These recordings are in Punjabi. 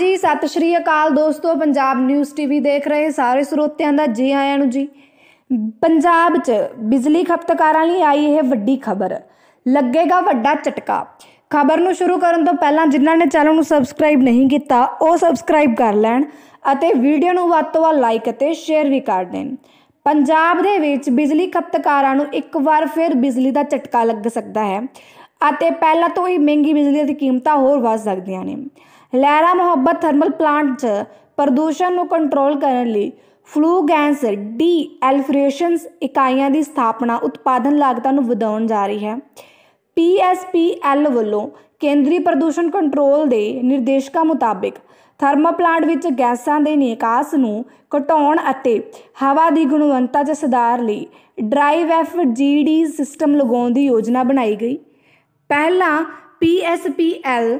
ਹਾਂਜੀ ਸਤਿ ਸ਼੍ਰੀ ਅਕਾਲ ਦੋਸਤੋ ਪੰਜਾਬ ਨਿਊਜ਼ ਟੀਵੀ ਦੇਖ ਰਹੇ ਸਾਰੇ ਸਰੋਤਿਆਂ ਦਾ ਜੀ ਆਇਆਂ ਨੂੰ ਜੀ ਪੰਜਾਬ 'ਚ ਬਿਜਲੀ ਖਪਤਕਾਰਾਂ ਲਈ ਆਈ ਇਹ ਵੱਡੀ ਖਬਰ ਲੱਗੇਗਾ ਵੱਡਾ ਝਟਕਾ ਖਬਰ ਨੂੰ ਸ਼ੁਰੂ ਕਰਨ ਤੋਂ ਪਹਿਲਾਂ ਜਿਨ੍ਹਾਂ ਨੇ ਚੈਨਲ ਨੂੰ ਸਬਸਕ੍ਰਾਈਬ ਨਹੀਂ ਕੀਤਾ ਉਹ ਸਬਸਕ੍ਰਾਈਬ ਕਰ ਲੈਣ ਅਤੇ ਵੀਡੀਓ ਨੂੰ ਵੱਧ ਤੋਂ ਵੱਧ ਲਾਈਕ ਅਤੇ ਸ਼ੇਅਰ ਵੀ ਕਰ ਦੇਣ ਪੰਜਾਬ ਦੇ ਵਿੱਚ ਬਿਜਲੀ ਖਪਤਕਾਰਾਂ ਨੂੰ ਇੱਕ ਵਾਰ ਫਿਰ ਬਿਜਲੀ ਦਾ ਝਟਕਾ ਲੱਗ ਸਕਦਾ ਹੈ ਅਤੇ ਪਹਿਲਾਂ ਤੋਂ ਹੀ ਮਹਿੰਗੀ ਬਿਜਲੀ ਦੀ ਕੀਮਤਾਂ ਹੋਰ ਵੱਧ ਸਕਦੀਆਂ ਨੇ ਲੈਰਾ ਮੁਹੱਬਤ ਥਰਮਲ ਪਲਾਂਟ 'ਚ ਪ੍ਰਦੂਸ਼ਣ ਨੂੰ ਕੰਟਰੋਲ ਕਰਨ ਲਈ ਫਲੂ ਗੈਸ ਡੀ ਐਲਫਰੇਸ਼ਨਸ ਇਕਾਈਆਂ ਦੀ ਸਥਾਪਨਾ ਉਤਪਾਦਨ ਲਾਗਤਾਂ ਨੂੰ ਵਧਾਉਣ ਜਾ ਰਹੀ ਹੈ ਪੀਐਸਪੀਐਲ ਵੱਲੋਂ ਕੇਂਦਰੀ ਪ੍ਰਦੂਸ਼ਣ ਕੰਟਰੋਲ ਦੇ ਨਿਰਦੇਸ਼ਕਾਂ ਮੁਤਾਬਕ ਥਰਮਲ ਪਲਾਂਟ ਵਿੱਚ ਗੈਸਾਂ ਦੇ ਨਿਕਾਸ ਨੂੰ ਘਟਾਉਣ ਅਤੇ ਹਵਾ ਦੀ ਗੁਣਵੱਤਾ 'ਚ ਸੁਧਾਰ ਲਈ ਡਰਾਈਵ ਐਫ ਜੀਡੀ ਸਿਸਟਮ ਲਗਾਉਣ ਦੀ ਯੋਜਨਾ ਬਣਾਈ ਗਈ ਪਹਿਲਾ ਪੀਐਸਪੀਐਲ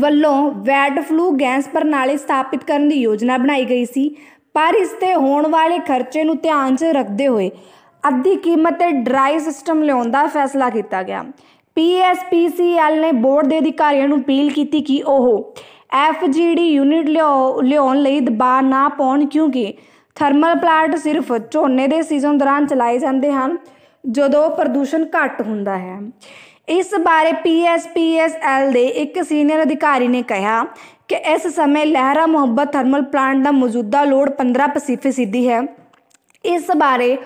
ਵੱਲੋਂ ਬਰਡ ਫਲੂ ਗੈਸ ਪ੍ਰਣਾਲੀ ਸਥਾਪਿਤ ਕਰਨ ਦੀ ਯੋਜਨਾ ਬਣਾਈ ਗਈ ਸੀ ਪਰ ਇਸ ਤੇ ਹੋਣ ਵਾਲੇ ਖਰਚੇ ਨੂੰ ਧਿਆਨ 'ਚ ਰੱਖਦੇ ਹੋਏ ਅੱਧੀ ਕੀਮਤ ਤੇ ਡਰਾਈ ਸਿਸਟਮ ਲਿਆਉਣ ਦਾ ਫੈਸਲਾ ਕੀਤਾ ਗਿਆ ਪੀਐਸਪੀਸੀਐਲ ਨੇ ਬੋਰਡ ਦੇ ਅਧਿਕਾਰੀਆਂ ਨੂੰ ਅਪੀਲ ਕੀਤੀ ਕਿ ਉਹ ਐਫਜੀਡੀ ਯੂਨਿਟ ਲਿਆਉਣ ਲਈ ਦਬਾਅ ਨਾ ਪਾਉਣ ਕਿਉਂਕਿ ਥਰਮਲ ਪਲਾਂਟ ਸਿਰਫ ਝੋਨੇ ਦੇ ਸੀਜ਼ਨ ਦੌਰਾਨ ਚਲਾਏ ਜਾਂਦੇ ਹਨ ਜਦੋਂ ਪ੍ਰਦੂਸ਼ਣ ਘੱਟ ਹੁੰਦਾ ਹੈ ਇਸ ਬਾਰੇ ਪੀਐਸਪੀਐਸਐਲ ਦੇ ਇੱਕ ਸੀਨੀਅਰ ਅਧਿਕਾਰੀ ਨੇ ਕਿਹਾ ਕਿ ਇਸ ਸਮੇਂ ਲਹਿਰਾ ਮੁਹੱਬਤ ਥਰਮਲ ਪਲਾਂਟ ਦਾ ਮੌਜੂਦਾ ਲੋਡ 15 ਪਸੀਫੇ ਸਿੱਧੀ ਹੈ ਇਸ ਬਾਰੇ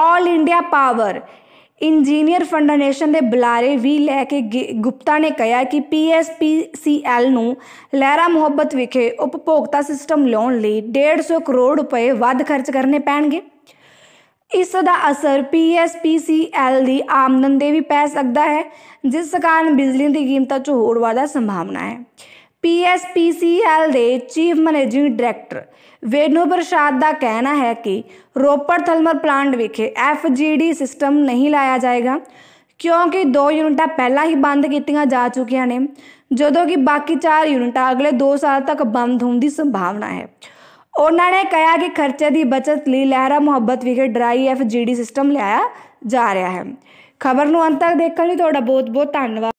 all India power engineer federation ਦੇ ਬੁਲਾਰੇ ਵੀ ਲੈ ਕੇ ਗੁਪਤਾ ਨੇ ਕਿਹਾ ਕਿ ਪੀਐਸਪੀਸੀਐਲ ਨੂੰ ਲਹਿਰਾ ਮੁਹੱਬਤ ਵਿਖੇ ਉਪਭੋਗਤਾ ਸਿਸਟਮ ਲਾਉਣ ਲਈ 150 ਕਰੋੜ ਰੁਪਏ ਵੱਧ ਖਰਚ ਕਰਨੇ ਪੈਣਗੇ ਇਸ ਦਾ ਅਸਰ ਪੀਐਸਪੀਸੀਐਲ ਦੀ ਆਮਦਨ ਤੇ ਵੀ ਪੈ ਸਕਦਾ ਹੈ ਜਿਸ ਕਾਰਨ ਬਿਜਲੀ ਦੀ ਕੀਮਤਾਂ 'ਚ ਹੋਰ ਵਾਧਾ ਸੰਭਾਵਨਾ ਹੈ ਪੀਐਸਪੀਸੀਐਲ ਦੇ ਚੀਫ ਮੈਨੇਜਿੰਗ ਡਾਇਰੈਕਟਰ ਵੇਨੂ ਪ੍ਰਸ਼ਾਦ ਦਾ ਕਹਿਣਾ ਹੈ ਕਿ ਰੋਪੜ ਥਰਮਲ ਪਲਾਂਟ ਵਿਖੇ ਐਫਜੀਡੀ ਸਿਸਟਮ ਨਹੀਂ ਲਾਇਆ ਜਾਏਗਾ ਕਿਉਂਕਿ ਦੋ ਯੂਨਿਟਾਂ ਪਹਿਲਾਂ ਹੀ ਬੰਦ ਕੀਤੀਆਂ ਜਾ ਚੁੱਕੀਆਂ ਨੇ ਜਦੋਂ ਕਿ ਬਾਕੀ ਚਾਰ ਯੂਨਿਟਾਂ ਅਗਲੇ 2 ਸਾਲ ਤੱਕ ਬੰਦ ਹੋਣ ਦੀ ਸੰਭਾਵਨਾ ਹੈ ਉਹਨਾਂ ਨੇ ਕਿਹਾ ਕਿ ਖਰਚੇ ਦੀ ਬਚਤ ਲਈ ਲਹਿਰਾ ਮੁਹੱਬਤ ਵਿਖੇ ਡਰਾਈ ਐਫ ਜੀਡੀ ਸਿਸਟਮ ਲਿਆਇਆ ਜਾ ਰਿਹਾ ਹੈ ਖਬਰ ਨੂੰ ਅੰਤ ਤੱਕ ਦੇਖਣ ਲਈ ਤੁਹਾਡਾ ਬਹੁਤ ਬਹੁਤ ਧੰਨਵਾਦ